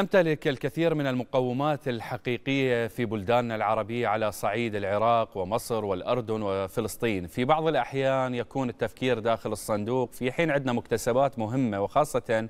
نمتلك الكثير من المقومات الحقيقية في بلداننا العربية على صعيد العراق ومصر والأردن وفلسطين في بعض الأحيان يكون التفكير داخل الصندوق في حين عندنا مكتسبات مهمة وخاصة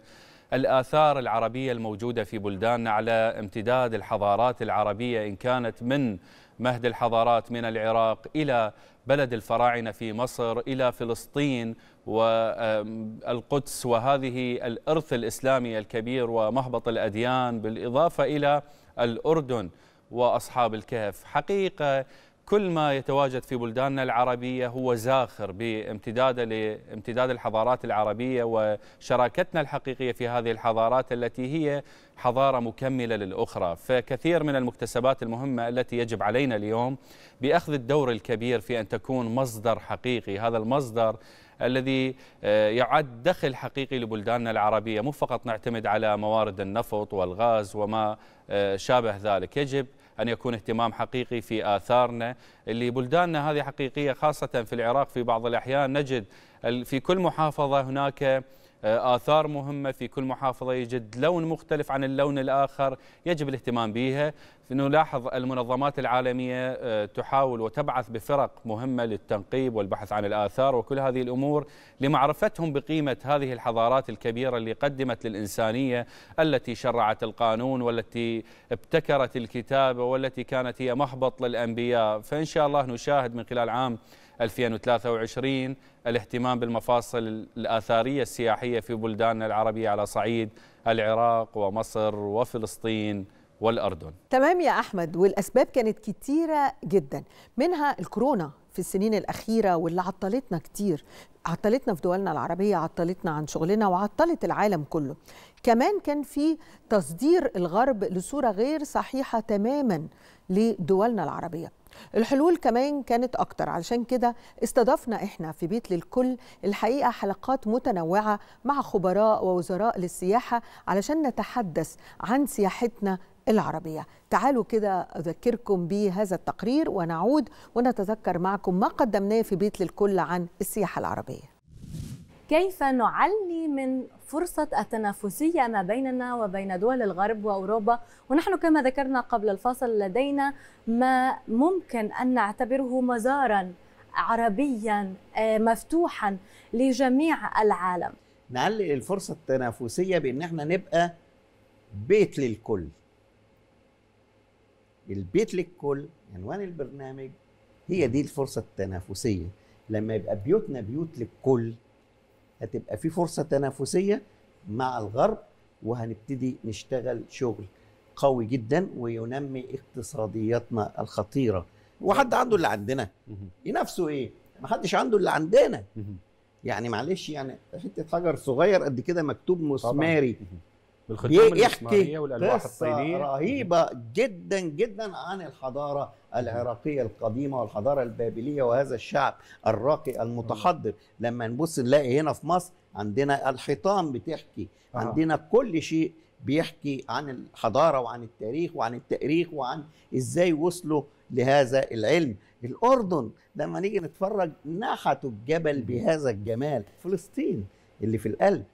الآثار العربية الموجودة في بلداننا على امتداد الحضارات العربية إن كانت من مهد الحضارات من العراق إلى بلد الفراعنة في مصر إلى فلسطين والقدس وهذه الإرث الإسلامي الكبير ومهبط الأديان بالإضافة إلى الأردن وأصحاب الكهف حقيقة كل ما يتواجد في بلداننا العربية هو زاخر بامتداده لامتداد الحضارات العربية وشراكتنا الحقيقية في هذه الحضارات التي هي حضارة مكملة للأخرى فكثير من المكتسبات المهمة التي يجب علينا اليوم بأخذ الدور الكبير في أن تكون مصدر حقيقي هذا المصدر الذي آه، يعد دخل حقيقي لبلداننا العربية مو فقط نعتمد على موارد النفط والغاز وما آه، شابه ذلك يجب أن يكون اهتمام حقيقي في آثارنا اللي بلداننا هذه حقيقية خاصة في العراق في بعض الأحيان نجد في كل محافظة هناك آه، آثار مهمة في كل محافظة يجد لون مختلف عن اللون الآخر يجب الاهتمام بها نلاحظ المنظمات العالمية آه، تحاول وتبعث بفرق مهمة للتنقيب والبحث عن الآثار وكل هذه الأمور لمعرفتهم بقيمة هذه الحضارات الكبيرة اللي قدمت للإنسانية التي شرعت القانون والتي ابتكرت الكتابة والتي كانت هي محبط للأنبياء فإن شاء الله نشاهد من خلال عام 2023 الاهتمام بالمفاصل الآثارية السياحية في بلداننا العربية على صعيد العراق ومصر وفلسطين والأردن تمام يا أحمد والأسباب كانت كتيرة جدا منها الكورونا في السنين الأخيرة واللي عطلتنا كتير عطلتنا في دولنا العربية عطلتنا عن شغلنا وعطلت العالم كله كمان كان في تصدير الغرب لصورة غير صحيحة تماما لدولنا العربية الحلول كمان كانت أكتر علشان كده استضفنا إحنا في بيت للكل الحقيقة حلقات متنوعة مع خبراء ووزراء للسياحة علشان نتحدث عن سياحتنا العربية تعالوا كده أذكركم بهذا التقرير ونعود ونتذكر معكم ما قدمناه في بيت للكل عن السياحة العربية كيف نعلي من فرصة التنافسية ما بيننا وبين دول الغرب وأوروبا ونحن كما ذكرنا قبل الفاصل لدينا ما ممكن أن نعتبره مزارا عربيا آه، مفتوحا لجميع العالم نعلي الفرصة التنافسية بأن احنا نبقى بيت للكل البيت للكل عنوان البرنامج هي دي الفرصة التنافسية لما يبقى بيوتنا بيوت للكل هتبقى في فرصه تنافسيه مع الغرب وهنبتدي نشتغل شغل قوي جدا وينمي اقتصادياتنا الخطيره وحد عنده اللي عندنا إيه نفسه ايه ما حدش عنده اللي عندنا يعني معلش يعني حته حجر صغير قد كده مكتوب مسماري طبعا. يحكي والالواح رهيبه جدا جدا عن الحضاره العراقيه القديمه والحضاره البابليه وهذا الشعب الراقي المتحضر لما نبص نلاقي هنا في مصر عندنا الحيطان بتحكي عندنا كل شيء بيحكي عن الحضاره وعن التاريخ وعن التاريخ وعن ازاي وصلوا لهذا العلم الاردن لما نيجي نتفرج نحتوا الجبل بهذا الجمال فلسطين اللي في القلب